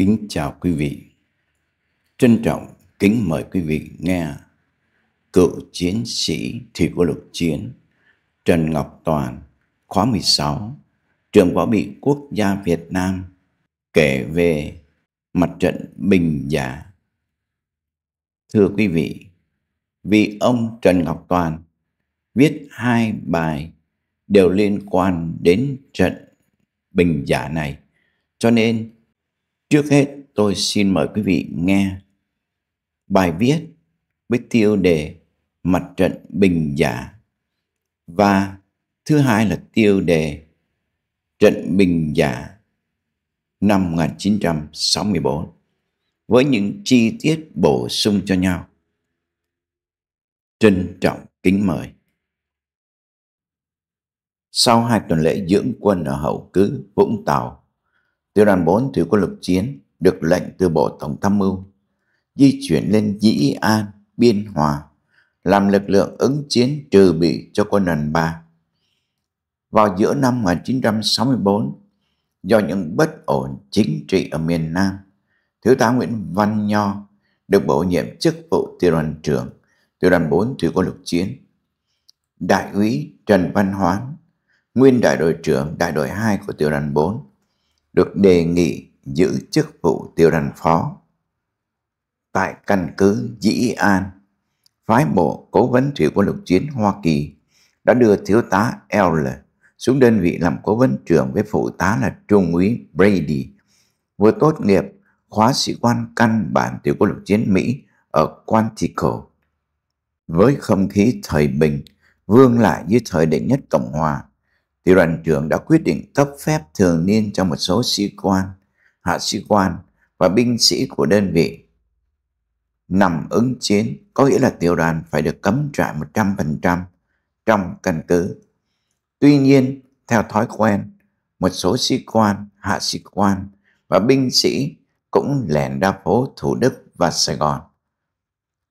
Kính chào quý vị. Trân trọng kính mời quý vị nghe Cựu chiến sĩ thủy của lục chiến Trần Ngọc Toàn khóa 16 Trường Võ Bị Quốc gia Việt Nam kể về mặt trận Bình Giả. Thưa quý vị, vì ông Trần Ngọc Toàn viết hai bài đều liên quan đến trận Bình Giả này, cho nên Trước hết, tôi xin mời quý vị nghe bài viết với tiêu đề Mặt trận Bình Giả và thứ hai là tiêu đề Trận Bình Giả năm 1964 với những chi tiết bổ sung cho nhau. Trân trọng kính mời. Sau hai tuần lễ dưỡng quân ở hậu cứ Vũng Tàu Tiểu đoàn 4 từ quân lục chiến được lệnh từ Bộ Tổng Tham mưu di chuyển lên Dĩ An, Biên Hòa làm lực lượng ứng chiến trừ bị cho quân đoàn 3. Vào giữa năm 1964, do những bất ổn chính trị ở miền Nam, Thiếu tá Nguyễn Văn Nho được bổ nhiệm chức vụ tiểu đoàn trưởng tiểu đoàn 4 thủy quân lục chiến. Đại úy Trần Văn Hoán, nguyên đại đội trưởng đại đội 2 của tiểu đoàn 4, được đề nghị giữ chức vụ tiểu đoàn phó. Tại căn cứ Dĩ An, phái bộ cố vấn thủy quân lục chiến Hoa Kỳ đã đưa thiếu tá L xuống đơn vị làm cố vấn trưởng với phụ tá là trung úy Brady, vừa tốt nghiệp khóa sĩ quan căn bản tiểu quân lục chiến Mỹ ở Quantico. Với không khí thời bình, vương lại như thời đệ nhất Cộng Hòa, thì đoàn trưởng đã quyết định cấp phép thường niên cho một số sĩ quan, hạ sĩ quan và binh sĩ của đơn vị. Nằm ứng chiến có nghĩa là tiểu đoàn phải được cấm trại 100% trong căn cứ. Tuy nhiên, theo thói quen, một số sĩ quan, hạ sĩ quan và binh sĩ cũng lẻn ra phố Thủ Đức và Sài Gòn.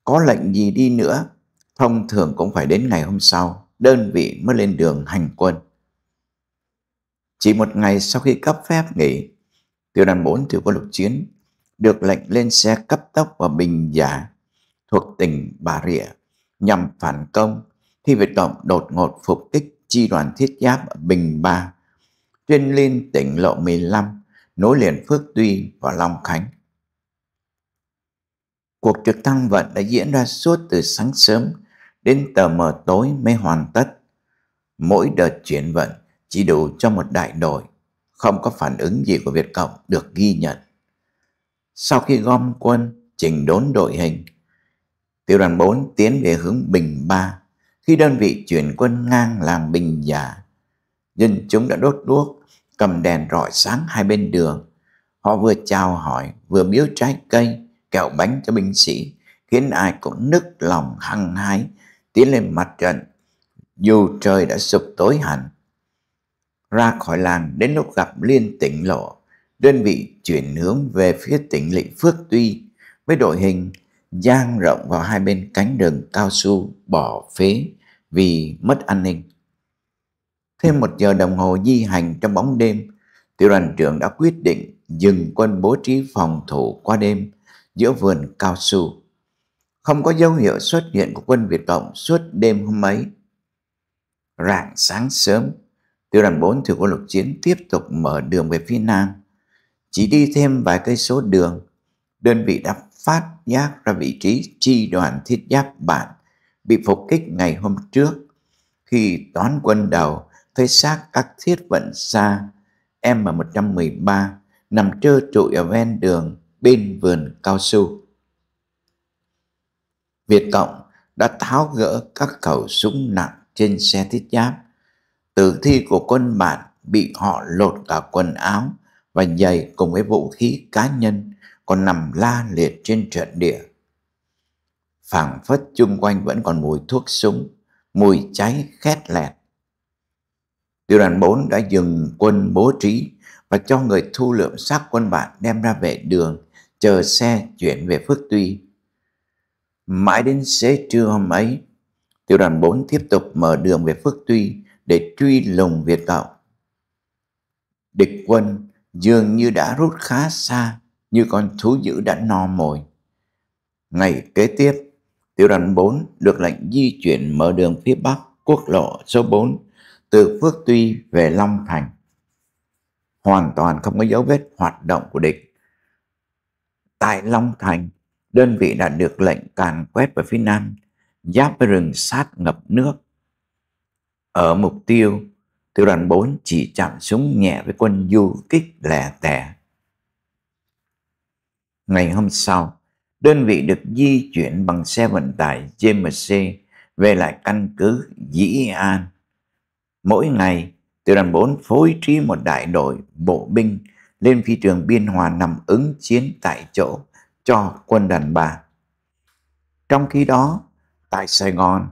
Có lệnh gì đi nữa, thông thường cũng phải đến ngày hôm sau, đơn vị mới lên đường hành quân. Chỉ một ngày sau khi cấp phép nghỉ, tiểu đoàn 4 tiểu quân lục chiến được lệnh lên xe cấp tốc và Bình Giả thuộc tỉnh Bà Rịa nhằm phản công khi Việt Cộng đột ngột phục kích chi đoàn thiết giáp ở Bình Ba, trên Liên tỉnh Lộ 15, nối liền Phước Tuy và Long Khánh. Cuộc trực tăng vận đã diễn ra suốt từ sáng sớm đến tờ mờ tối mới hoàn tất. Mỗi đợt chuyển vận chỉ đủ cho một đại đội không có phản ứng gì của Việt Cộng được ghi nhận. Sau khi gom quân, chỉnh đốn đội hình, tiểu đoàn 4 tiến về hướng Bình Ba khi đơn vị chuyển quân ngang làm Bình Giả. Dân chúng đã đốt đuốc, cầm đèn rọi sáng hai bên đường. Họ vừa chào hỏi, vừa miếu trái cây, kẹo bánh cho binh sĩ, khiến ai cũng nức lòng hăng hái, tiến lên mặt trận. Dù trời đã sụp tối hẳn, ra khỏi làng đến lúc gặp liên tỉnh lộ, đơn vị chuyển hướng về phía tỉnh lỵ Phước Tuy với đội hình giang rộng vào hai bên cánh rừng cao su bỏ phế vì mất an ninh. Thêm một giờ đồng hồ di hành trong bóng đêm, tiểu đoàn trưởng đã quyết định dừng quân bố trí phòng thủ qua đêm giữa vườn cao su. Không có dấu hiệu xuất hiện của quân Việt Cộng suốt đêm hôm ấy. Rạng sáng sớm, Tiểu đoàn 4 thủy quân lục chiến tiếp tục mở đường về phía nam. Chỉ đi thêm vài cây số đường, đơn vị đã phát giác ra vị trí chi đoàn thiết giáp bạn bị phục kích ngày hôm trước. Khi toán quân đầu thấy xác các thiết vận xa M113 nằm trơ trụi ở ven đường bên vườn cao su. Việt Cộng đã tháo gỡ các khẩu súng nặng trên xe thiết giáp Tử thi của quân bản bị họ lột cả quần áo và giày cùng với vũ khí cá nhân còn nằm la liệt trên trận địa. phảng phất chung quanh vẫn còn mùi thuốc súng, mùi cháy khét lẹt. Tiểu đoàn 4 đã dừng quân bố trí và cho người thu lượm xác quân bản đem ra vệ đường, chờ xe chuyển về Phước Tuy. Mãi đến xế trưa hôm ấy, tiểu đoàn 4 tiếp tục mở đường về Phước Tuy để truy lùng Việt Cộng. Địch quân dường như đã rút khá xa như con thú dữ đã no mồi. Ngày kế tiếp, tiểu đoàn 4 được lệnh di chuyển mở đường phía Bắc quốc lộ số 4 từ Phước Tuy về Long Thành. Hoàn toàn không có dấu vết hoạt động của địch. Tại Long Thành, đơn vị đã được lệnh càn quét về phía Nam, giáp rừng sát ngập nước ở mục tiêu, tiểu đoàn 4 chỉ chạm súng nhẹ với quân du kích lẻ tẻ. Ngày hôm sau, đơn vị được di chuyển bằng xe vận tải JMC về lại căn cứ Dĩ An. Mỗi ngày, tiểu đoàn 4 phối trí một đại đội bộ binh lên phi trường Biên Hòa nằm ứng chiến tại chỗ cho quân đàn bà. Trong khi đó, tại Sài Gòn,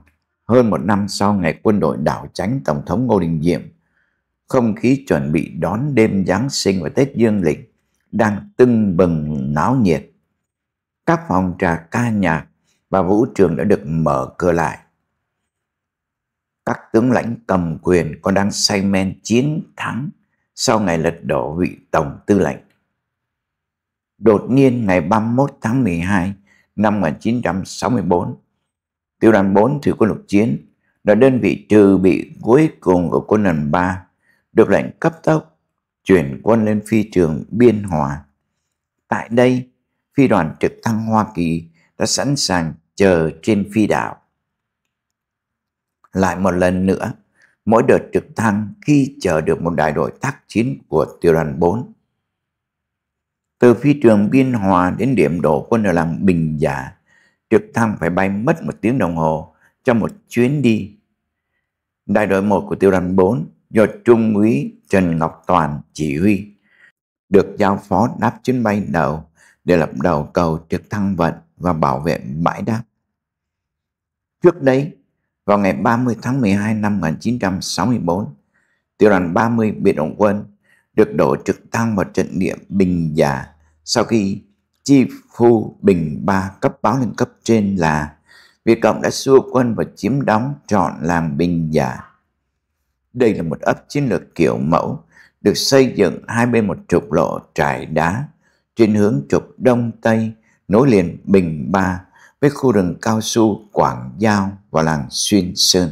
hơn một năm sau ngày quân đội đảo tránh Tổng thống Ngô Đình Diệm, không khí chuẩn bị đón đêm Giáng sinh và Tết Dương Lịch đang tưng bừng náo nhiệt. Các phòng trà ca nhạc và vũ trường đã được mở cửa lại. Các tướng lãnh cầm quyền còn đang say men chiến thắng sau ngày lật đổ vị Tổng Tư lệnh. Đột nhiên ngày 31 tháng 12 năm 1964, Tiểu đoàn 4 thủy quân lục chiến là đơn vị trừ bị cuối cùng của quân đoàn 3 được lệnh cấp tốc chuyển quân lên phi trường Biên Hòa. Tại đây, phi đoàn trực thăng Hoa Kỳ đã sẵn sàng chờ trên phi đảo. Lại một lần nữa, mỗi đợt trực thăng khi chờ được một đại đội tác chiến của tiểu đoàn 4. Từ phi trường Biên Hòa đến điểm đổ quân ở làng Bình Giả, trực thăng phải bay mất một tiếng đồng hồ cho một chuyến đi. Đại đội 1 của tiểu đoàn 4 do Trung úy Trần Ngọc Toàn chỉ huy được giao phó đáp chuyến bay đầu để lập đầu cầu trực thăng vận và bảo vệ bãi đáp. Trước đấy, vào ngày 30 tháng 12 năm 1964, tiểu đoàn 30 biệt động quân được đổ trực thăng vào trận địa Bình Già sau khi chi phu bình ba cấp báo lên cấp trên là Việt Cộng đã xua quân và chiếm đóng trọn làng Bình Giả. Đây là một ấp chiến lược kiểu mẫu được xây dựng hai bên một trục lộ trải đá trên hướng trục Đông Tây nối liền Bình Ba với khu rừng cao su Quảng Giao và làng Xuyên Sơn.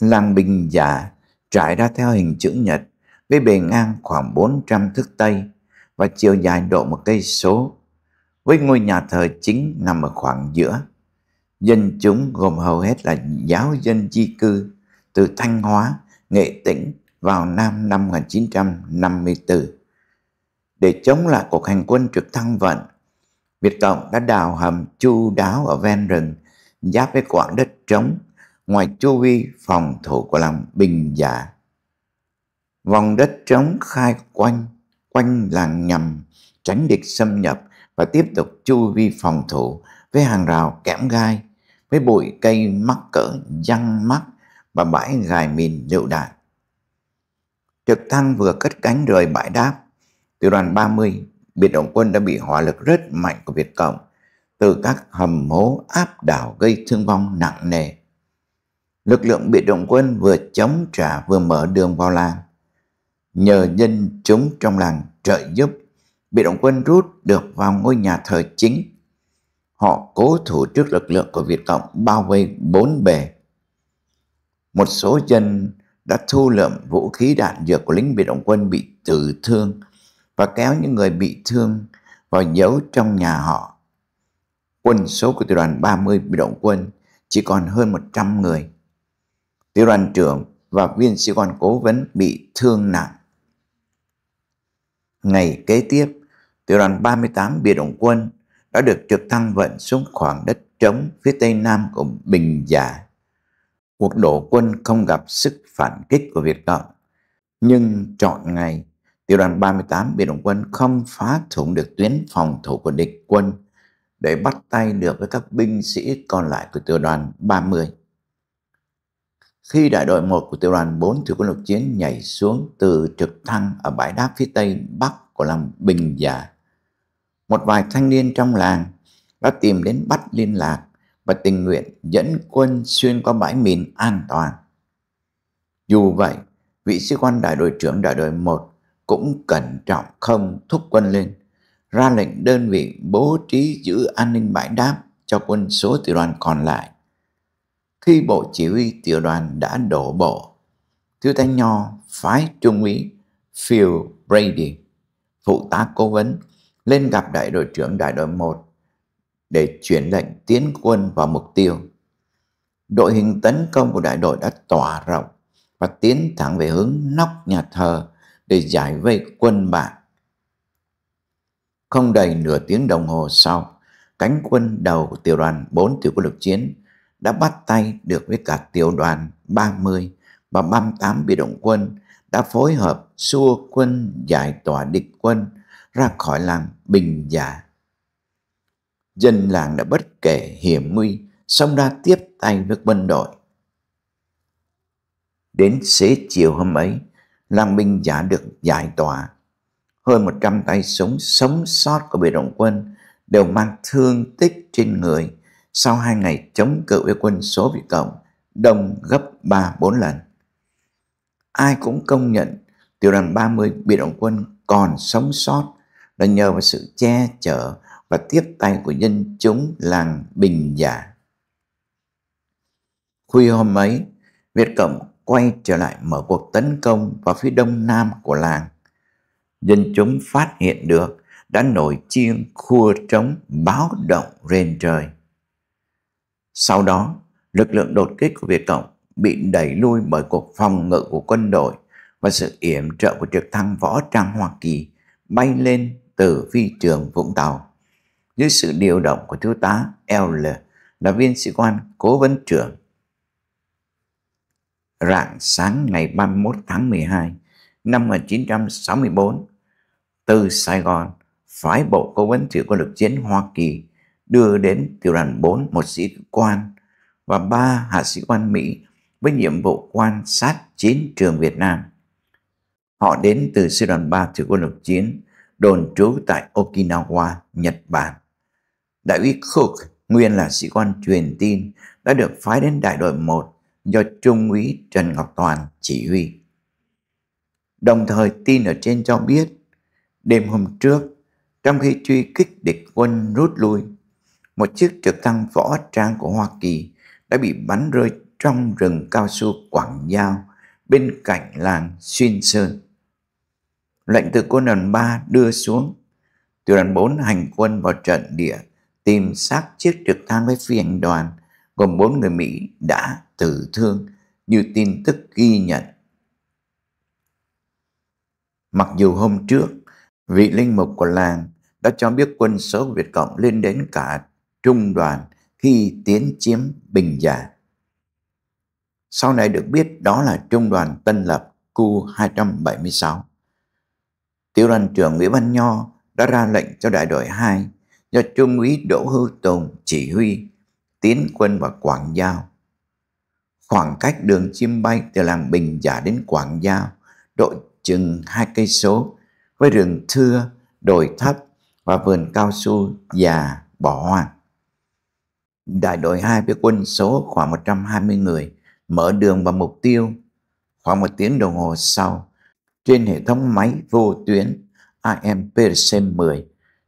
Làng Bình Giả trải ra theo hình chữ nhật với bề ngang khoảng 400 thước Tây và chiều dài độ một cây số với ngôi nhà thờ chính nằm ở khoảng giữa. Dân chúng gồm hầu hết là giáo dân di cư từ Thanh Hóa, Nghệ Tĩnh vào Nam năm 1954. Để chống lại cuộc hành quân trực thăng vận, Việt Cộng đã đào hầm chu đáo ở ven rừng, giáp với quảng đất trống, ngoài chu vi phòng thủ của làng Bình Giả. Vòng đất trống khai quanh, quanh làng nhằm tránh địch xâm nhập và tiếp tục chu vi phòng thủ với hàng rào kẽm gai, với bụi cây mắc cỡ răng mắc và bãi gài mìn lựu đạn. Trực thăng vừa cất cánh rời bãi đáp, tiểu đoàn 30, biệt động quân đã bị hỏa lực rất mạnh của Việt Cộng từ các hầm hố áp đảo gây thương vong nặng nề. Lực lượng biệt động quân vừa chống trả vừa mở đường vào làng. Nhờ dân chúng trong làng trợ giúp bị động quân rút được vào ngôi nhà thờ chính. Họ cố thủ trước lực lượng của Việt Cộng bao vây bốn bề. Một số dân đã thu lượm vũ khí đạn dược của lính biệt động quân bị tử thương và kéo những người bị thương vào giấu trong nhà họ. Quân số của tiểu đoàn 30 biệt động quân chỉ còn hơn 100 người. Tiểu đoàn trưởng và viên sĩ quan cố vấn bị thương nặng. Ngày kế tiếp, tiểu đoàn 38 biệt động quân đã được trực thăng vận xuống khoảng đất trống phía tây nam của Bình Giả. Cuộc đổ quân không gặp sức phản kích của Việt Cộng, nhưng trọn ngày, tiểu đoàn 38 biệt động quân không phá thủng được tuyến phòng thủ của địch quân để bắt tay được với các binh sĩ còn lại của tiểu đoàn 30. Khi đại đội 1 của tiểu đoàn 4 thủy quân lục chiến nhảy xuống từ trực thăng ở bãi đáp phía tây bắc của làng Bình Giả, một vài thanh niên trong làng đã tìm đến bắt liên lạc và tình nguyện dẫn quân xuyên qua bãi mìn an toàn. Dù vậy, vị sĩ quan đại đội trưởng đại đội 1 cũng cẩn trọng không thúc quân lên, ra lệnh đơn vị bố trí giữ an ninh bãi đáp cho quân số tiểu đoàn còn lại. Khi bộ chỉ huy tiểu đoàn đã đổ bộ, Thiếu tá Nho phái trung úy Phil Brady, phụ tá cố vấn lên gặp đại đội trưởng đại đội 1 để chuyển lệnh tiến quân vào mục tiêu. Đội hình tấn công của đại đội đã tỏa rộng và tiến thẳng về hướng nóc nhà thờ để giải vây quân bạn. Không đầy nửa tiếng đồng hồ sau, cánh quân đầu của tiểu đoàn 4 tiểu quân lục chiến đã bắt tay được với cả tiểu đoàn 30 và 38 biệt động quân đã phối hợp xua quân giải tỏa địch quân ra khỏi làng bình dạ. Dân làng đã bất kể hiểm nguy, xông ra tiếp tay với quân đội. Đến xế chiều hôm ấy, làng Bình giả được giải tỏa. Hơn 100 tay súng sống sót của biệt động quân đều mang thương tích trên người sau hai ngày chống cự với quân số Việt Cộng đông gấp 3-4 lần. Ai cũng công nhận tiểu đoàn 30 biệt động quân còn sống sót là nhờ vào sự che chở và tiếp tay của dân chúng làng Bình Giả. Khuya hôm ấy, Việt Cộng quay trở lại mở cuộc tấn công vào phía đông nam của làng. Dân chúng phát hiện được đã nổi chiên khua trống báo động rền trời. Sau đó, lực lượng đột kích của Việt Cộng bị đẩy lui bởi cuộc phòng ngự của quân đội và sự yểm trợ của trực thăng võ trang Hoa Kỳ bay lên từ phi trường Vũng Tàu. Dưới sự điều động của thiếu tá L là viên sĩ quan cố vấn trưởng. Rạng sáng ngày 31 tháng 12 năm 1964, từ Sài Gòn, phái bộ cố vấn trưởng quân lực chiến Hoa Kỳ đưa đến tiểu đoàn 4 một sĩ quan và ba hạ sĩ quan Mỹ với nhiệm vụ quan sát chiến trường Việt Nam. Họ đến từ sư đoàn 3 thủy quân lực chiến đồn trú tại Okinawa, Nhật Bản. Đại úy Cook nguyên là sĩ quan truyền tin đã được phái đến đại đội 1 do Trung úy Trần Ngọc Toàn chỉ huy. Đồng thời tin ở trên cho biết, đêm hôm trước, trong khi truy kích địch quân rút lui, một chiếc trực thăng võ trang của Hoa Kỳ đã bị bắn rơi trong rừng cao su Quảng Giao bên cạnh làng Xuyên Sơn. Lệnh từ quân đoàn 3 đưa xuống. Tiểu đoàn 4 hành quân vào trận địa tìm xác chiếc trực thăng với phi hành đoàn gồm 4 người Mỹ đã tử thương như tin tức ghi nhận. Mặc dù hôm trước, vị linh mục của làng đã cho biết quân số Việt Cộng lên đến cả trung đoàn khi tiến chiếm Bình Giả. Sau này được biết đó là trung đoàn Tân Lập Ku 276 tiểu đoàn trưởng Nguyễn Văn Nho đã ra lệnh cho đại đội 2 do Trung úy Đỗ Hưu Tùng chỉ huy tiến quân vào Quảng Giao. Khoảng cách đường chim bay từ làng Bình Giả đến Quảng Giao độ chừng hai cây số với rừng thưa, đồi thấp và vườn cao su già bỏ hoang. Đại đội 2 với quân số khoảng 120 người mở đường vào mục tiêu. Khoảng một tiếng đồng hồ sau, trên hệ thống máy vô tuyến IMPRC-10.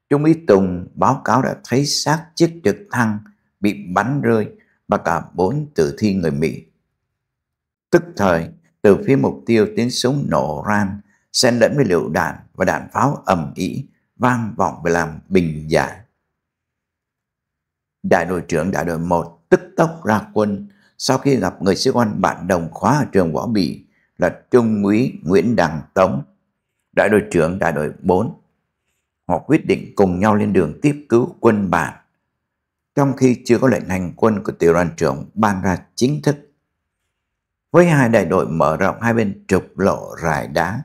Trung úy Tùng báo cáo đã thấy xác chiếc trực thăng bị bắn rơi và cả bốn tử thi người Mỹ. Tức thời, từ phía mục tiêu tiếng súng nổ ran, xen lẫn với lựu đạn và đạn pháo ầm ĩ vang vọng về làm bình giả. Đại đội trưởng đại đội 1 tức tốc ra quân sau khi gặp người sĩ quan bạn đồng khóa ở trường Võ Bị là Trung úy Nguyễn Đằng Tống, đại đội trưởng đại đội 4. Họ quyết định cùng nhau lên đường tiếp cứu quân bản. Trong khi chưa có lệnh hành quân của tiểu đoàn trưởng ban ra chính thức. Với hai đại đội mở rộng hai bên trục lộ rải đá,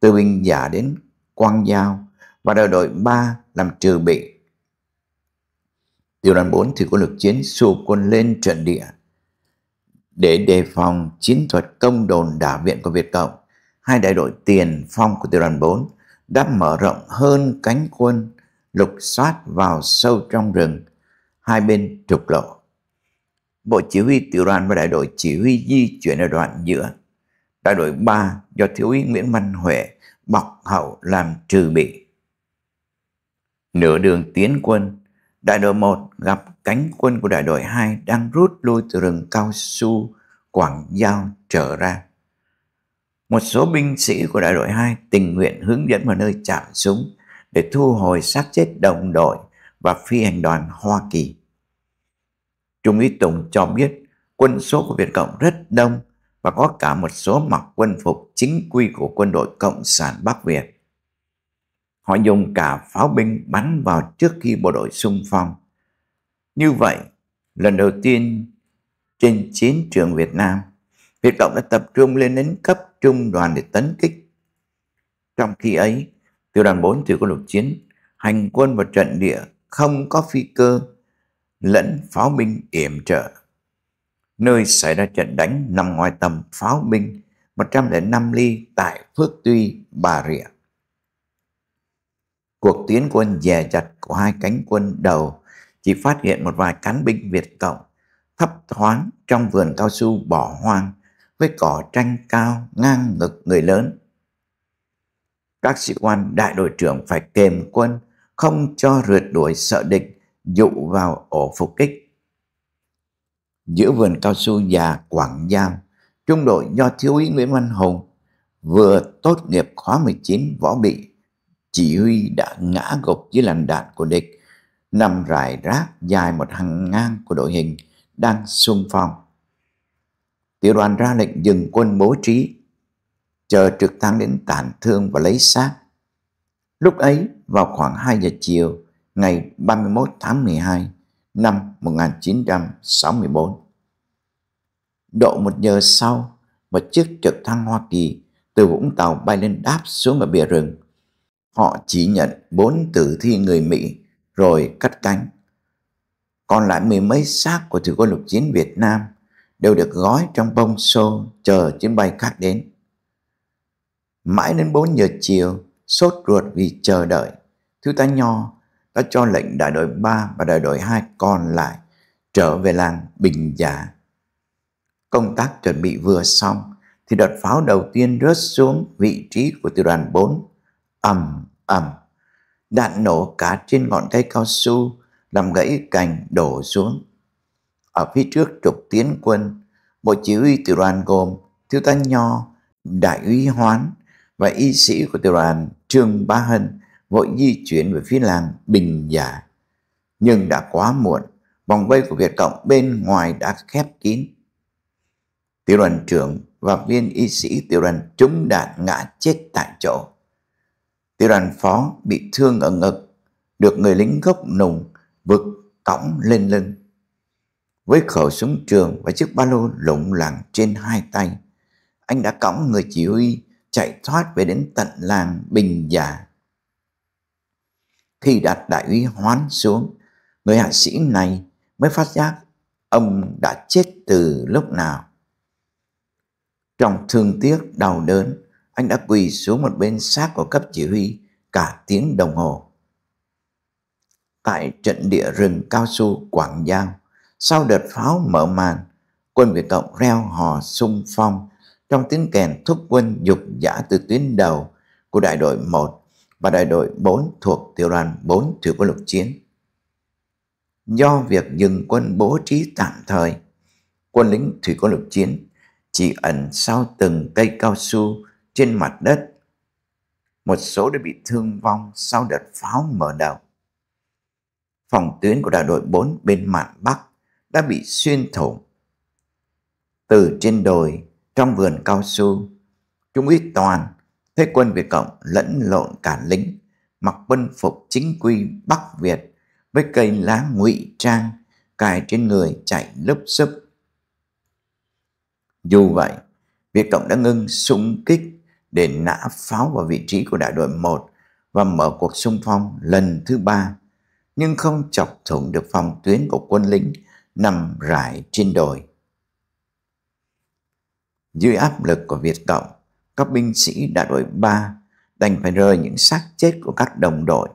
từ Bình Giả đến Quang Giao và đại đội 3 làm trừ bị. Tiểu đoàn 4 thì có lực chiến xua quân lên trận địa để đề phòng chiến thuật công đồn đả viện của Việt Cộng, hai đại đội tiền phong của tiểu đoàn 4 đã mở rộng hơn cánh quân lục soát vào sâu trong rừng, hai bên trục lộ. Bộ chỉ huy tiểu đoàn và đại đội chỉ huy di chuyển ở đoạn giữa. Đại đội 3 do thiếu úy Nguyễn Văn Huệ bọc hậu làm trừ bị. Nửa đường tiến quân, đại đội 1 gặp cánh quân của đại đội 2 đang rút lui từ rừng cao su Quảng Giao trở ra. Một số binh sĩ của đại đội 2 tình nguyện hướng dẫn vào nơi chạm súng để thu hồi xác chết đồng đội và phi hành đoàn Hoa Kỳ. Trung úy Tùng cho biết quân số của Việt Cộng rất đông và có cả một số mặc quân phục chính quy của quân đội Cộng sản Bắc Việt. Họ dùng cả pháo binh bắn vào trước khi bộ đội xung phong. Như vậy, lần đầu tiên trên chiến trường Việt Nam, Việt Cộng đã tập trung lên đến cấp trung đoàn để tấn kích. Trong khi ấy, tiểu đoàn 4 tiểu quân lục chiến hành quân vào trận địa không có phi cơ lẫn pháo binh yểm trợ. Nơi xảy ra trận đánh nằm ngoài tầm pháo binh 105 ly tại Phước Tuy, Bà Rịa. Cuộc tiến quân dè chặt của hai cánh quân đầu chỉ phát hiện một vài cán binh Việt Cộng thấp thoáng trong vườn cao su bỏ hoang với cỏ tranh cao ngang ngực người lớn. Các sĩ quan đại đội trưởng phải kềm quân, không cho rượt đuổi sợ địch, dụ vào ổ phục kích. Giữa vườn cao su già Quảng Giao, trung đội do thiếu úy Nguyễn Văn Hùng vừa tốt nghiệp khóa 19 võ bị, chỉ huy đã ngã gục dưới làn đạn của địch nằm rải rác dài một hàng ngang của đội hình đang xung phong. Tiểu đoàn ra lệnh dừng quân bố trí, chờ trực thăng đến tàn thương và lấy xác. Lúc ấy, vào khoảng 2 giờ chiều, ngày 31 tháng 12 năm 1964. Độ một giờ sau, một chiếc trực thăng Hoa Kỳ từ Vũng Tàu bay lên đáp xuống ở bìa rừng. Họ chỉ nhận bốn tử thi người Mỹ rồi cắt cánh. Còn lại mười mấy xác của thủy quân lục chiến Việt Nam đều được gói trong bông xô chờ chuyến bay khác đến. Mãi đến 4 giờ chiều, sốt ruột vì chờ đợi, thiếu tá Nho đã cho lệnh đại đội 3 và đại đội 2 còn lại trở về làng Bình Giả. Công tác chuẩn bị vừa xong thì đợt pháo đầu tiên rớt xuống vị trí của tiểu đoàn 4 ầm ầm đạn nổ cả trên ngọn cây cao su làm gãy cành đổ xuống. Ở phía trước trục tiến quân, bộ chỉ huy tiểu đoàn gồm thiếu tá Nho, đại úy Hoán và y sĩ của tiểu đoàn Trương Bá Hân vội di chuyển về phía làng Bình Giả. Nhưng đã quá muộn, vòng vây của Việt Cộng bên ngoài đã khép kín. Tiểu đoàn trưởng và viên y sĩ tiểu đoàn trúng đạn ngã chết tại chỗ. Tiểu đoàn phó bị thương ở ngực, được người lính gốc nùng vực cõng lên lưng. Với khẩu súng trường và chiếc ba lô lủng lẳng trên hai tay, anh đã cõng người chỉ huy chạy thoát về đến tận làng Bình Giả. Khi đặt đại úy hoán xuống, người hạ sĩ này mới phát giác ông đã chết từ lúc nào. Trong thương tiếc đau đớn, anh đã quỳ xuống một bên xác của cấp chỉ huy cả tiếng đồng hồ. Tại trận địa rừng cao su Quảng Giang, sau đợt pháo mở màn, quân Việt Cộng reo hò sung phong trong tiếng kèn thúc quân dục dã từ tuyến đầu của đại đội 1 và đại đội 4 thuộc tiểu đoàn 4 thủy quân lục chiến. Do việc dừng quân bố trí tạm thời, quân lính thủy quân lục chiến chỉ ẩn sau từng cây cao su trên mặt đất. Một số đã bị thương vong sau đợt pháo mở đầu. Phòng tuyến của đại đội 4 bên mạn Bắc đã bị xuyên thủng. Từ trên đồi, trong vườn cao su, Trung úy Toàn thấy quân Việt Cộng lẫn lộn cả lính, mặc quân phục chính quy Bắc Việt với cây lá ngụy trang cài trên người chạy lấp xấp. Dù vậy, Việt Cộng đã ngưng súng kích để nã pháo vào vị trí của đại đội 1 và mở cuộc xung phong lần thứ ba nhưng không chọc thủng được phòng tuyến của quân lính nằm rải trên đồi. Dưới áp lực của Việt Cộng, các binh sĩ đại đội 3 đành phải rơi những xác chết của các đồng đội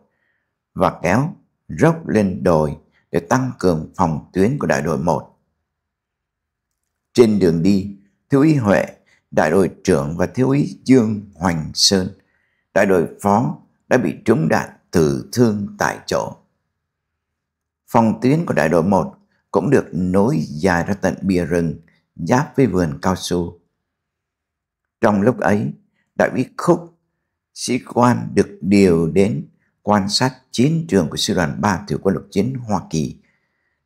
và kéo rốc lên đồi để tăng cường phòng tuyến của đại đội 1. Trên đường đi, Thiếu úy Huệ đại đội trưởng và thiếu úy Dương Hoành Sơn, đại đội phó đã bị trúng đạn tử thương tại chỗ. Phòng tuyến của đại đội 1 cũng được nối dài ra tận bìa rừng, giáp với vườn cao su. Trong lúc ấy, đại úy Khúc, sĩ quan được điều đến quan sát chiến trường của sư đoàn 3 tiểu quân lục chiến Hoa Kỳ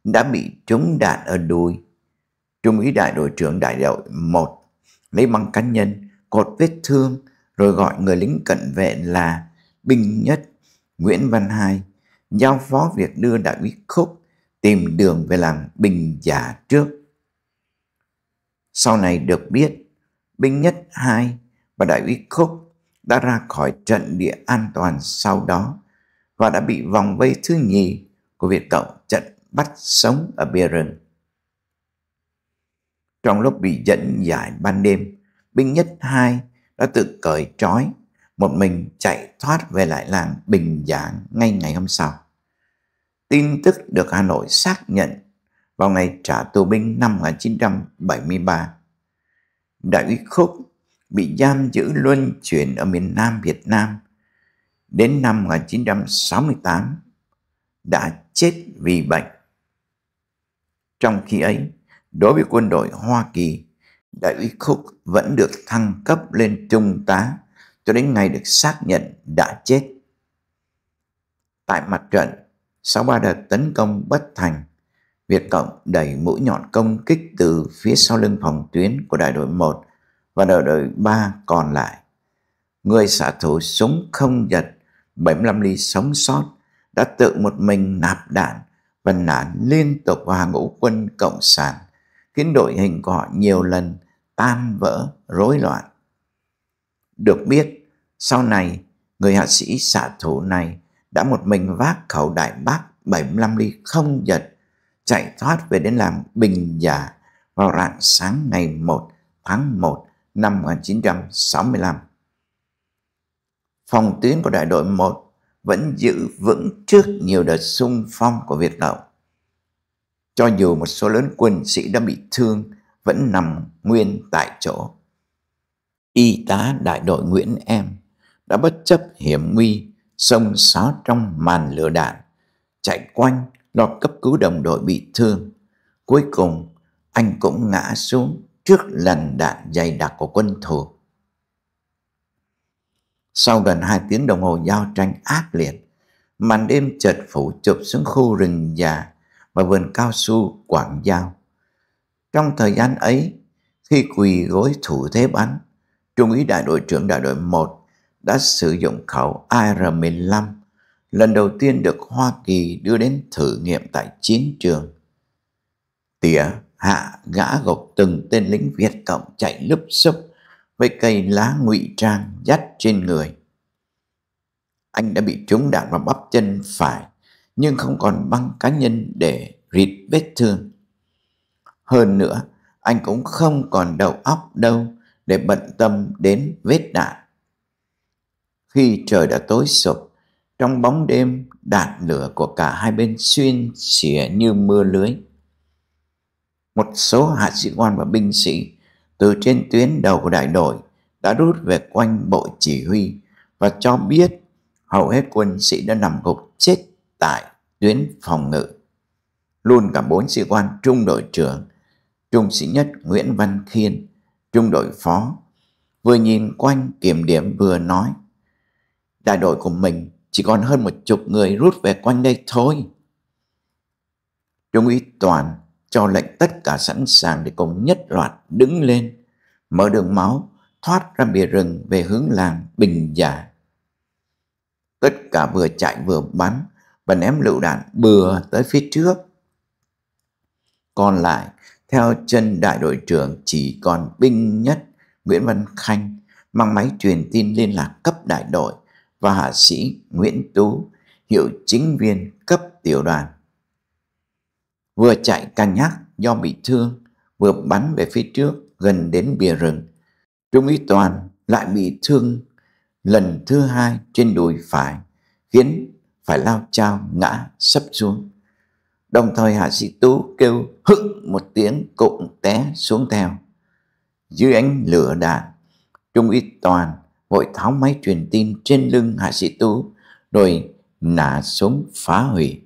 đã bị trúng đạn ở đuôi. Trung úy đại đội trưởng đại đội 1 lấy băng cá nhân cột vết thương rồi gọi người lính cận vệ là binh nhất Nguyễn Văn Hai giao phó việc đưa đại úy Khúc tìm đường về làm bình giả trước. Sau này được biết, binh nhất Hai và đại úy Khúc đã ra khỏi trận địa an toàn sau đó và đã bị vòng vây thứ nhì của Việt Cộng trận bắt sống ở bia rừng. Trong lúc bị dẫn giải ban đêm, binh nhất hai đã tự cởi trói, một mình chạy thoát về lại làng Bình Giảng ngay ngày hôm sau. Tin tức được Hà Nội xác nhận vào ngày trả tù binh năm 1973. Đại úy Khúc bị giam giữ luân chuyển ở miền Nam Việt Nam đến năm 1968 đã chết vì bệnh. Trong khi ấy, Đối với quân đội Hoa Kỳ, đại úy Cook vẫn được thăng cấp lên trung tá cho đến ngày được xác nhận đã chết. Tại mặt trận, sau ba đợt tấn công bất thành, Việt Cộng đẩy mũi nhọn công kích từ phía sau lưng phòng tuyến của đại đội 1 và đại đội 3 còn lại. Người xạ thủ súng không giật 75 ly sống sót đã tự một mình nạp đạn và nản liên tục vào hàng ngũ quân Cộng sản khiến đội hình của họ nhiều lần tan vỡ, rối loạn. Được biết, sau này, người hạ sĩ xạ thủ này đã một mình vác khẩu đại bác 75 ly không giật, chạy thoát về đến làm Bình Giả vào rạng sáng ngày 1 tháng 1 năm 1965. Phòng tuyến của đại đội 1 vẫn giữ vững trước nhiều đợt xung phong của Việt Cộng cho dù một số lớn quân sĩ đã bị thương vẫn nằm nguyên tại chỗ. Y tá đại đội Nguyễn Em đã bất chấp hiểm nguy xông xáo trong màn lửa đạn, chạy quanh lo cấp cứu đồng đội bị thương. Cuối cùng, anh cũng ngã xuống trước lần đạn dày đặc của quân thù. Sau gần hai tiếng đồng hồ giao tranh ác liệt, màn đêm chợt phủ chụp xuống khu rừng già và vườn cao su Quảng Giao. Trong thời gian ấy, khi quỳ gối thủ thế bắn, Trung úy đại đội trưởng đại đội 1 đã sử dụng khẩu AR-15 lần đầu tiên được Hoa Kỳ đưa đến thử nghiệm tại chiến trường. Tỉa hạ gã gục từng tên lính Việt Cộng chạy lấp xấp với cây lá ngụy trang dắt trên người. Anh đã bị trúng đạn vào bắp chân phải nhưng không còn băng cá nhân để rịt vết thương. Hơn nữa, anh cũng không còn đầu óc đâu để bận tâm đến vết đạn. Khi trời đã tối sụp, trong bóng đêm đạn lửa của cả hai bên xuyên xỉa như mưa lưới. Một số hạ sĩ quan và binh sĩ từ trên tuyến đầu của đại đội đã rút về quanh bộ chỉ huy và cho biết hầu hết quân sĩ đã nằm gục chết tại tuyến phòng ngự. Luôn cả bốn sĩ quan trung đội trưởng, trung sĩ nhất Nguyễn Văn Khiên, trung đội phó, vừa nhìn quanh kiểm điểm vừa nói. Đại đội của mình chỉ còn hơn một chục người rút về quanh đây thôi. Trung úy Toàn cho lệnh tất cả sẵn sàng để cùng nhất loạt đứng lên, mở đường máu, thoát ra bìa rừng về hướng làng Bình Giả. Tất cả vừa chạy vừa bắn, và ném lựu đạn bừa tới phía trước. Còn lại, theo chân đại đội trưởng chỉ còn binh nhất Nguyễn Văn Khanh mang máy truyền tin liên lạc cấp đại đội và hạ sĩ Nguyễn Tú, hiệu chính viên cấp tiểu đoàn. Vừa chạy canh nhắc do bị thương, vừa bắn về phía trước gần đến bìa rừng. Trung úy Toàn lại bị thương lần thứ hai trên đùi phải, khiến phải lao trao ngã sấp xuống đồng thời hạ sĩ tú kêu hựng một tiếng cũng té xuống theo dưới ánh lửa đạn trung y toàn vội tháo máy truyền tin trên lưng hạ sĩ tú rồi nả súng phá hủy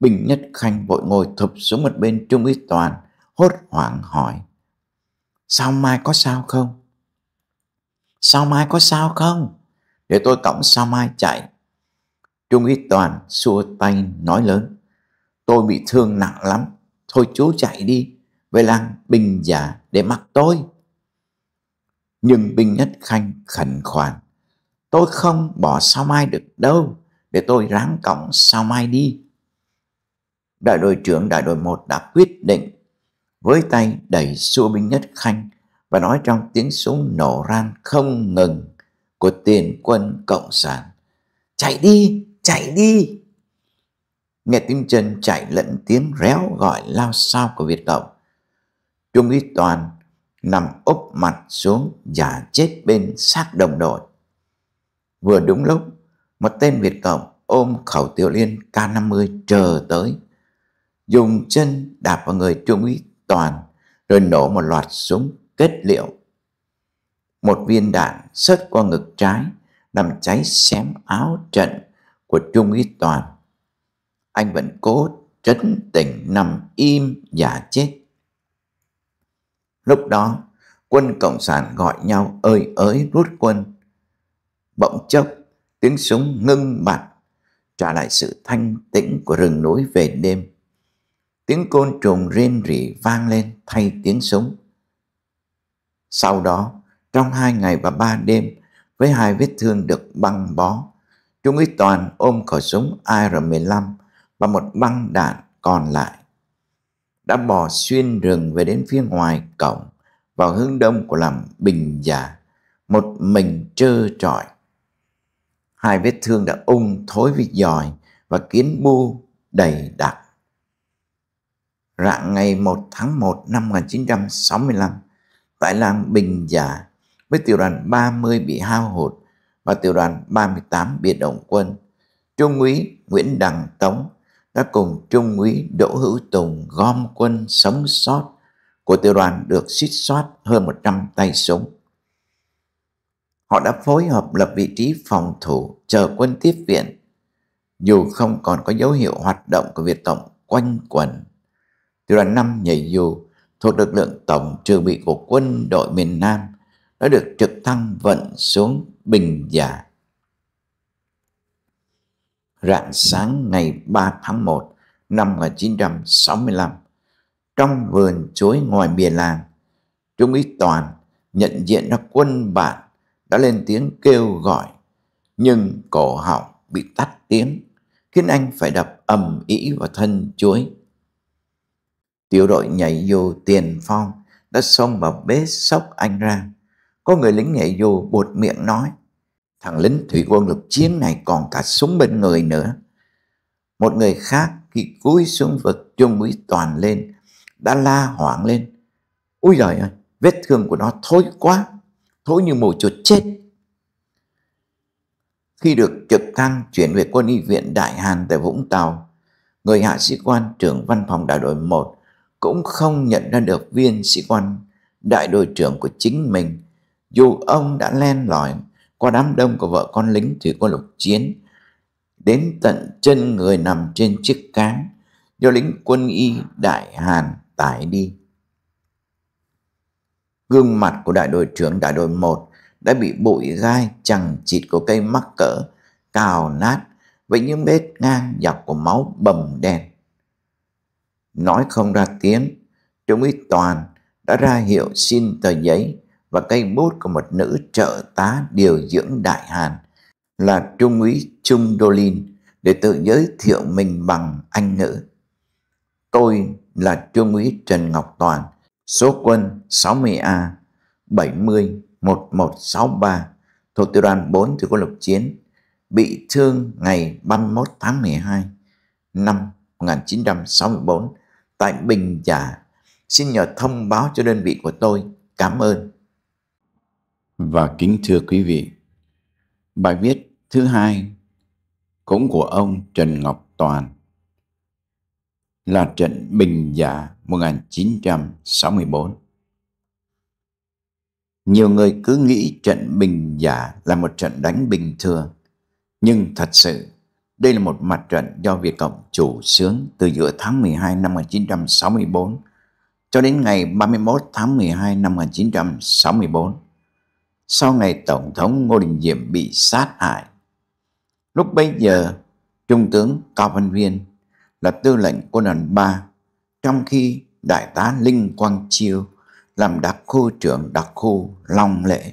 bình nhất khanh vội ngồi thụp xuống một bên trung y toàn hốt hoảng hỏi sao mai có sao không sao mai có sao không để tôi cõng sao mai chạy Trung úy Toàn xua tay nói lớn. Tôi bị thương nặng lắm. Thôi chú chạy đi về làng Bình Giả để mặc tôi. Nhưng binh Nhất Khanh khẩn khoản. Tôi không bỏ sao mai được đâu. Để tôi ráng cõng sao mai đi. Đại đội trưởng đại đội 1 đã quyết định với tay đẩy xua binh Nhất Khanh và nói trong tiếng súng nổ ran không ngừng của tiền quân Cộng sản. Chạy đi! chạy đi nghe tiếng chân chạy lẫn tiếng réo gọi lao sao của việt cộng trung úy toàn nằm úp mặt xuống giả chết bên xác đồng đội vừa đúng lúc một tên việt cộng ôm khẩu tiểu liên k50 chờ tới dùng chân đạp vào người trung úy toàn rồi nổ một loạt súng kết liễu một viên đạn sớt qua ngực trái làm cháy xém áo trận của Trung Ý Toàn. Anh vẫn cố trấn tĩnh nằm im giả chết. Lúc đó, quân Cộng sản gọi nhau ơi ới rút quân. Bỗng chốc, tiếng súng ngưng bặt, trả lại sự thanh tĩnh của rừng núi về đêm. Tiếng côn trùng rên rỉ vang lên thay tiếng súng. Sau đó, trong hai ngày và ba đêm, với hai vết thương được băng bó, Trung úy Toàn ôm khẩu súng AR-15 và một băng đạn còn lại. Đã bò xuyên rừng về đến phía ngoài cổng vào hướng đông của làng Bình Giả, một mình trơ trọi. Hai vết thương đã ung thối vì giòi và kiến bu đầy đặc. Rạng ngày 1 tháng 1 năm 1965, tại làng Bình Giả, với tiểu đoàn 30 bị hao hụt và tiểu đoàn 38 biệt động quân. Trung úy Nguyễn Đằng Tống đã cùng Trung úy Đỗ Hữu Tùng gom quân sống sót của tiểu đoàn được xích soát hơn 100 tay súng. Họ đã phối hợp lập vị trí phòng thủ chờ quân tiếp viện. Dù không còn có dấu hiệu hoạt động của Việt Tổng quanh quẩn, tiểu đoàn 5 nhảy dù thuộc lực lượng tổng trừ bị của quân đội miền Nam đã được trực thăng vận xuống Bình Giả. Rạng sáng ngày 3 tháng 1 năm 1965, trong vườn chuối ngoài bìa làng, Trung úy Toàn nhận diện ra quân bạn đã lên tiếng kêu gọi, nhưng cổ họng bị tắt tiếng, khiến anh phải đập ầm ĩ vào thân chuối. Tiểu đội nhảy vô tiền phong đã xông vào bế sốc anh ra. Có người lính nhảy dù bột miệng nói Thằng lính thủy quân lục chiến này còn cả súng bên người nữa Một người khác khi cúi xuống vực trung úy toàn lên Đã la hoảng lên Úi giời ơi, vết thương của nó thối quá Thối như mù chuột chết Khi được trực thăng chuyển về quân y viện Đại Hàn tại Vũng Tàu Người hạ sĩ quan trưởng văn phòng đại đội 1 Cũng không nhận ra được viên sĩ quan đại đội trưởng của chính mình dù ông đã len lỏi qua đám đông của vợ con lính thủy quân lục chiến, đến tận chân người nằm trên chiếc cáng do lính quân y Đại Hàn tải đi. Gương mặt của đại đội trưởng đại đội 1 đã bị bụi gai chằng chịt của cây mắc cỡ cào nát với những vết ngang dọc của máu bầm đen. Nói không ra tiếng, Trung úy Toàn đã ra hiệu xin tờ giấy và cây bút của một nữ trợ tá điều dưỡng Đại Hàn là Trung úy Trung Đô Linh để tự giới thiệu mình bằng Anh ngữ. Tôi là Trung úy Trần Ngọc Toàn, số quân 60A 70 1163 thuộc tiểu đoàn 4 tiểu quân lục chiến, bị thương ngày 31 tháng 12 năm 1964 tại Bình Giả. Xin nhờ thông báo cho đơn vị của tôi. Cảm ơn và kính thưa quý vị. Bài viết thứ hai cũng của ông Trần Ngọc Toàn là trận Bình Giả 1964. Nhiều người cứ nghĩ trận Bình Giả là một trận đánh bình thường, nhưng thật sự đây là một mặt trận do Việt Cộng chủ sướng từ giữa tháng 12 năm 1964 cho đến ngày 31 tháng 12 năm 1964 sau ngày Tổng thống Ngô Đình Diệm bị sát hại. Lúc bấy giờ, Trung tướng Cao Văn Viên là tư lệnh quân đoàn 3, trong khi Đại tá Linh Quang Chiêu làm đặc khu trưởng đặc khu Long Lệ.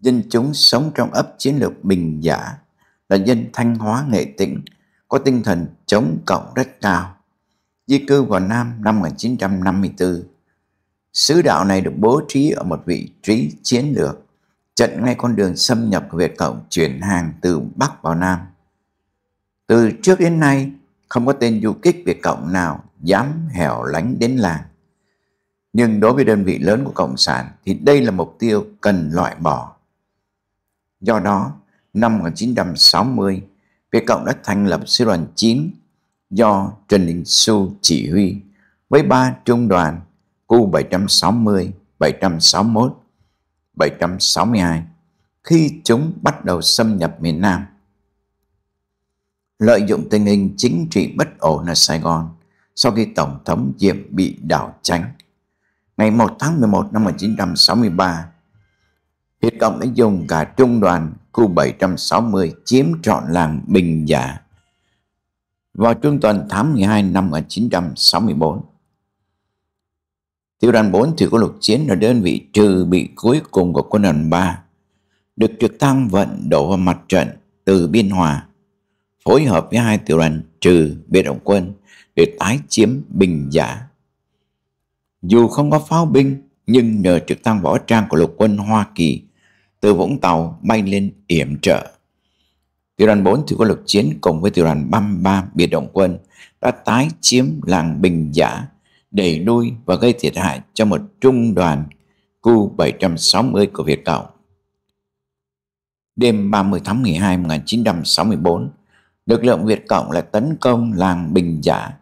Dân chúng sống trong ấp chiến lược Bình Giả là dân Thanh Hóa Nghệ Tĩnh có tinh thần chống cộng rất cao. Di cư vào Nam năm 1954 Sứ đạo này được bố trí ở một vị trí chiến lược, chặn ngay con đường xâm nhập của Việt Cộng chuyển hàng từ Bắc vào Nam. Từ trước đến nay, không có tên du kích Việt Cộng nào dám hẻo lánh đến làng. Nhưng đối với đơn vị lớn của Cộng sản thì đây là mục tiêu cần loại bỏ. Do đó, năm 1960, Việt Cộng đã thành lập Sư đoàn 9 do Trần Đình Xu chỉ huy với ba trung đoàn khu 760, 761, 762 khi chúng bắt đầu xâm nhập miền Nam. Lợi dụng tình hình chính trị bất ổn ở Sài Gòn sau khi Tổng thống Diệm bị đảo tránh, ngày 1 tháng 11 năm 1963, Việt Cộng đã dùng cả trung đoàn khu 760 chiếm trọn làng Bình Giả. Vào trung tuần tháng 12 năm 1964, Tiểu đoàn 4 thì có lục chiến ở đơn vị trừ bị cuối cùng của quân đoàn 3, được trực thăng vận đổ vào mặt trận từ Biên Hòa, phối hợp với hai tiểu đoàn trừ biệt động quân để tái chiếm Bình Giả. Dù không có pháo binh, nhưng nhờ trực thăng võ trang của lục quân Hoa Kỳ từ Vũng Tàu bay lên yểm trợ. Tiểu đoàn 4 thì có lực chiến cùng với tiểu đoàn 33 biệt động quân đã tái chiếm làng Bình Giả đẩy lui và gây thiệt hại cho một trung đoàn Cu 760 của Việt Cộng. Đêm 30 tháng 12 1964, lực lượng Việt Cộng lại tấn công làng Bình Giả, dạ,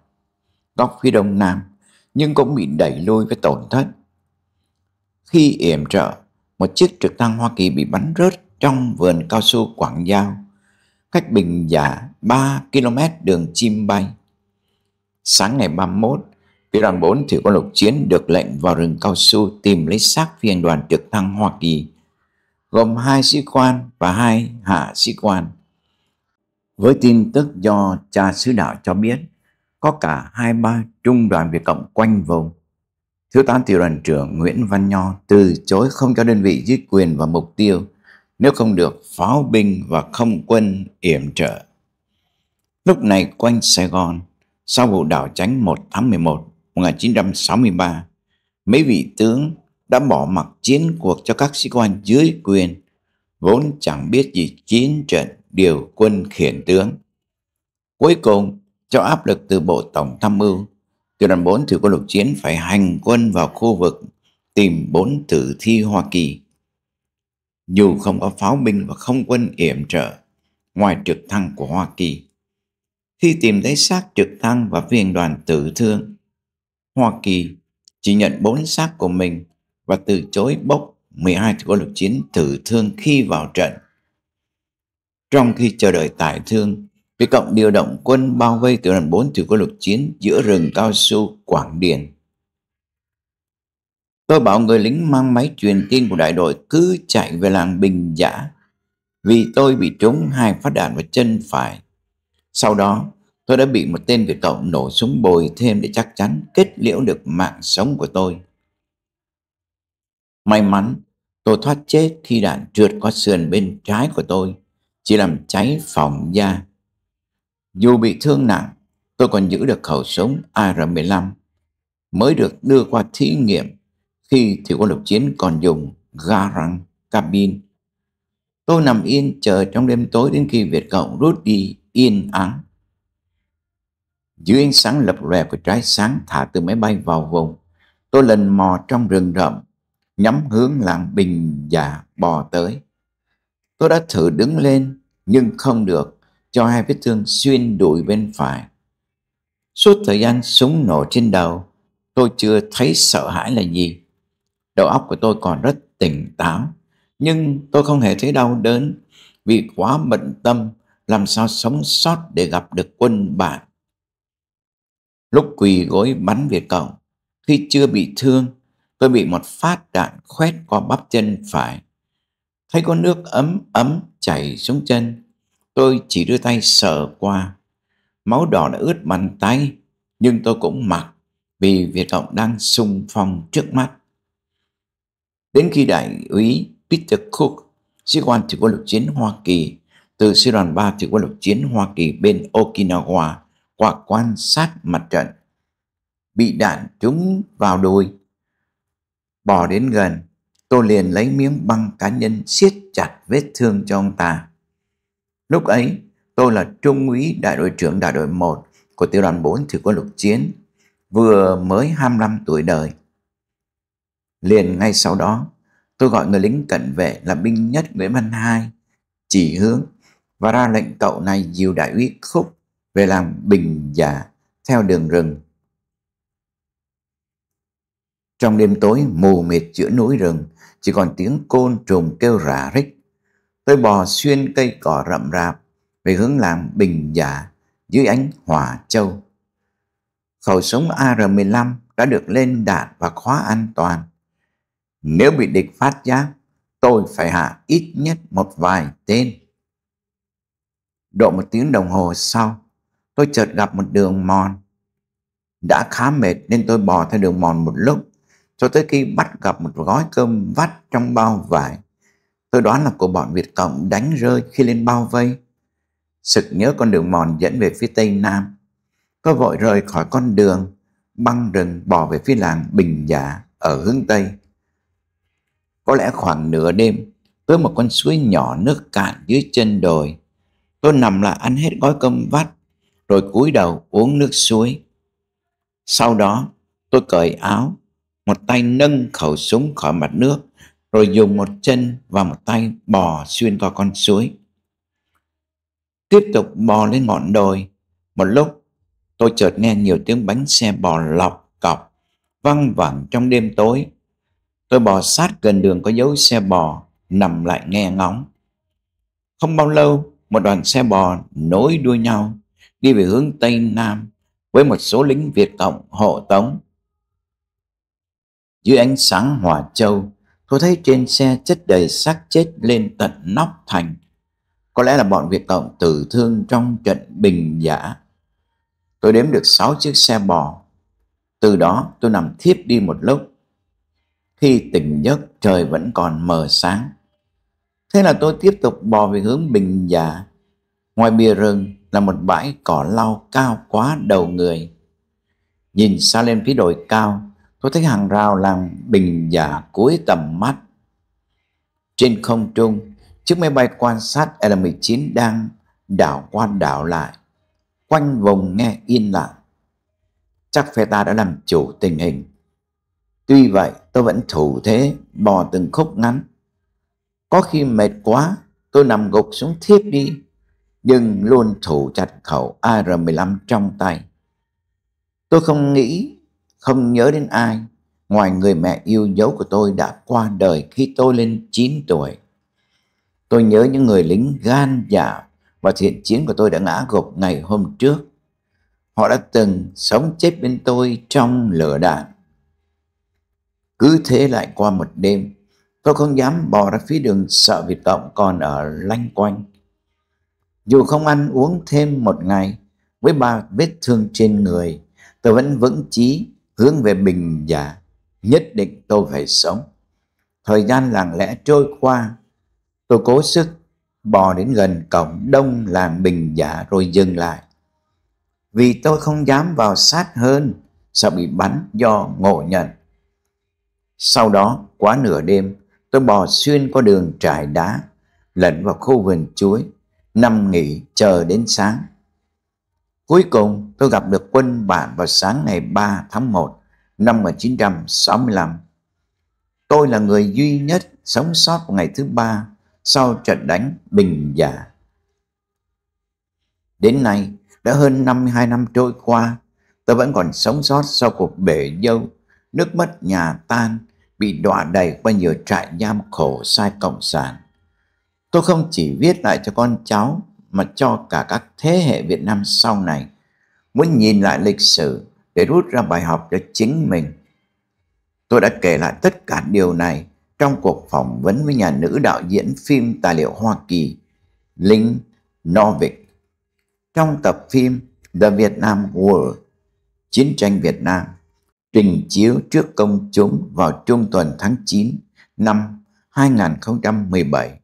góc phía đông nam, nhưng cũng bị đẩy lui với tổn thất. Khi yểm trợ, một chiếc trực thăng Hoa Kỳ bị bắn rớt trong vườn cao su Quảng Giao, cách Bình Giả 3 km đường chim bay. Sáng ngày 31, Tiểu đoàn 4 thủy quân lục chiến được lệnh vào rừng cao su tìm lấy xác viên đoàn trực thăng Hoa Kỳ, gồm hai sĩ quan và hai hạ sĩ quan. Với tin tức do cha sứ đạo cho biết, có cả hai ba trung đoàn Việt Cộng quanh vùng. Thiếu tá tiểu đoàn trưởng Nguyễn Văn Nho từ chối không cho đơn vị dưới quyền và mục tiêu nếu không được pháo binh và không quân yểm trợ. Lúc này quanh Sài Gòn, sau vụ đảo tránh 1 tháng 11, 1963, mấy vị tướng đã bỏ mặc chiến cuộc cho các sĩ quan dưới quyền, vốn chẳng biết gì chiến trận điều quân khiển tướng. Cuối cùng, do áp lực từ Bộ Tổng Tham mưu, tiểu đoàn 4 thủy quân lục chiến phải hành quân vào khu vực tìm bốn tử thi Hoa Kỳ. Dù không có pháo binh và không quân yểm trợ ngoài trực thăng của Hoa Kỳ, khi tìm thấy xác trực thăng và viên đoàn tử thương, Hoa Kỳ chỉ nhận bốn xác của mình và từ chối bốc 12 của lục chiến tử thương khi vào trận. Trong khi chờ đợi tải thương, Việt Cộng điều động quân bao vây tiểu đoàn 4 tiểu của lục chiến giữa rừng cao su Quảng Điền. Tôi bảo người lính mang máy truyền tin của đại đội cứ chạy về làng Bình Giã vì tôi bị trúng hai phát đạn vào chân phải. Sau đó, Tôi đã bị một tên Việt Cộng nổ súng bồi thêm để chắc chắn kết liễu được mạng sống của tôi. May mắn, tôi thoát chết khi đạn trượt qua sườn bên trái của tôi, chỉ làm cháy phòng da. Dù bị thương nặng, tôi còn giữ được khẩu súng AR-15 mới được đưa qua thí nghiệm khi Thiếu quân lục chiến còn dùng garang cabin. Tôi nằm yên chờ trong đêm tối đến khi Việt Cộng rút đi yên ắng. Dưới ánh sáng lập lòe của trái sáng thả từ máy bay vào vùng, tôi lần mò trong rừng rậm, nhắm hướng làng bình dạ bò tới. Tôi đã thử đứng lên, nhưng không được, cho hai vết thương xuyên đùi bên phải. Suốt thời gian súng nổ trên đầu, tôi chưa thấy sợ hãi là gì. Đầu óc của tôi còn rất tỉnh táo, nhưng tôi không hề thấy đau đớn vì quá bận tâm làm sao sống sót để gặp được quân bạn. Lúc quỳ gối bắn về cổng, khi chưa bị thương, tôi bị một phát đạn khoét qua bắp chân phải. Thấy có nước ấm ấm chảy xuống chân, tôi chỉ đưa tay sờ qua. Máu đỏ đã ướt bàn tay, nhưng tôi cũng mặc vì Việt Cộng đang sung phong trước mắt. Đến khi đại úy Peter Cook, sĩ quan chỉ quân lục chiến Hoa Kỳ, từ sư đoàn 3 chỉ quân lục chiến Hoa Kỳ bên Okinawa hoặc quan sát mặt trận. Bị đạn trúng vào đùi. Bỏ đến gần, tôi liền lấy miếng băng cá nhân siết chặt vết thương cho ông ta. Lúc ấy, tôi là trung úy đại đội trưởng đại đội 1 của tiểu đoàn 4 thủy quân lục chiến, vừa mới 25 tuổi đời. Liền ngay sau đó, tôi gọi người lính cận vệ là binh nhất Nguyễn Văn Hai, chỉ hướng và ra lệnh cậu này dìu đại úy khúc về làm bình giả theo đường rừng. Trong đêm tối mù mịt giữa núi rừng, chỉ còn tiếng côn trùng kêu rả rích. Tôi bò xuyên cây cỏ rậm rạp về hướng làng bình giả dưới ánh hỏa châu. Khẩu súng AR-15 đã được lên đạn và khóa an toàn. Nếu bị địch phát giác, tôi phải hạ ít nhất một vài tên. Độ một tiếng đồng hồ sau, tôi chợt gặp một đường mòn. Đã khá mệt nên tôi bò theo đường mòn một lúc, cho tới khi bắt gặp một gói cơm vắt trong bao vải. Tôi đoán là của bọn Việt Cộng đánh rơi khi lên bao vây. Sực nhớ con đường mòn dẫn về phía tây nam. Tôi vội rời khỏi con đường, băng rừng bò về phía làng Bình Giả ở hướng tây. Có lẽ khoảng nửa đêm, tới một con suối nhỏ nước cạn dưới chân đồi. Tôi nằm lại ăn hết gói cơm vắt rồi cúi đầu uống nước suối. Sau đó, tôi cởi áo, một tay nâng khẩu súng khỏi mặt nước, rồi dùng một chân và một tay bò xuyên qua con suối. Tiếp tục bò lên ngọn đồi, một lúc tôi chợt nghe nhiều tiếng bánh xe bò lọc cọc, văng vẳng trong đêm tối. Tôi bò sát gần đường có dấu xe bò, nằm lại nghe ngóng. Không bao lâu, một đoàn xe bò nối đuôi nhau đi về hướng Tây Nam với một số lính Việt Cộng hộ tống. Dưới ánh sáng hòa châu, tôi thấy trên xe chất đầy xác chết lên tận nóc thành. Có lẽ là bọn Việt Cộng tử thương trong trận bình giả. Tôi đếm được 6 chiếc xe bò. Từ đó tôi nằm thiếp đi một lúc. Khi tỉnh giấc trời vẫn còn mờ sáng. Thế là tôi tiếp tục bò về hướng bình giả. Ngoài bìa rừng là một bãi cỏ lau cao quá đầu người. Nhìn xa lên phía đồi cao, tôi thấy hàng rào làm bình giả cuối tầm mắt. Trên không trung, chiếc máy bay quan sát L-19 đang đảo qua đảo lại, quanh vùng nghe yên lặng. Chắc phe ta đã làm chủ tình hình. Tuy vậy, tôi vẫn thủ thế bò từng khúc ngắn. Có khi mệt quá, tôi nằm gục xuống thiếp đi nhưng luôn thủ chặt khẩu AR-15 trong tay. Tôi không nghĩ, không nhớ đến ai, ngoài người mẹ yêu dấu của tôi đã qua đời khi tôi lên 9 tuổi. Tôi nhớ những người lính gan dạ và thiện chiến của tôi đã ngã gục ngày hôm trước. Họ đã từng sống chết bên tôi trong lửa đạn. Cứ thế lại qua một đêm, tôi không dám bò ra phía đường sợ vì cộng còn ở lanh quanh. Dù không ăn uống thêm một ngày, với ba vết thương trên người, tôi vẫn vững chí hướng về bình giả, nhất định tôi phải sống. Thời gian lặng lẽ trôi qua, tôi cố sức bò đến gần cổng đông làng bình giả rồi dừng lại. Vì tôi không dám vào sát hơn, sợ bị bắn do ngộ nhận. Sau đó, quá nửa đêm, tôi bò xuyên qua đường trải đá, lẫn vào khu vườn chuối nằm nghỉ chờ đến sáng. Cuối cùng tôi gặp được quân bạn vào sáng ngày 3 tháng 1 năm 1965. Tôi là người duy nhất sống sót vào ngày thứ ba sau trận đánh Bình Giả. Đến nay, đã hơn 52 năm trôi qua, tôi vẫn còn sống sót sau cuộc bể dâu, nước mất nhà tan, bị đọa đầy qua nhiều trại giam khổ sai cộng sản. Tôi không chỉ viết lại cho con cháu mà cho cả các thế hệ Việt Nam sau này muốn nhìn lại lịch sử để rút ra bài học cho chính mình. Tôi đã kể lại tất cả điều này trong cuộc phỏng vấn với nhà nữ đạo diễn phim tài liệu Hoa Kỳ Lynn Novick trong tập phim The Vietnam War Chiến tranh Việt Nam trình chiếu trước công chúng vào trung tuần tháng 9 năm 2017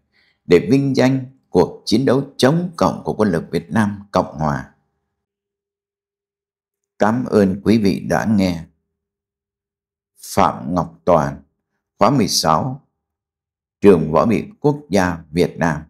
để vinh danh cuộc chiến đấu chống cộng của quân lực Việt Nam Cộng Hòa. Cảm ơn quý vị đã nghe. Phạm Ngọc Toàn, khóa 16, Trường Võ Bị Quốc gia Việt Nam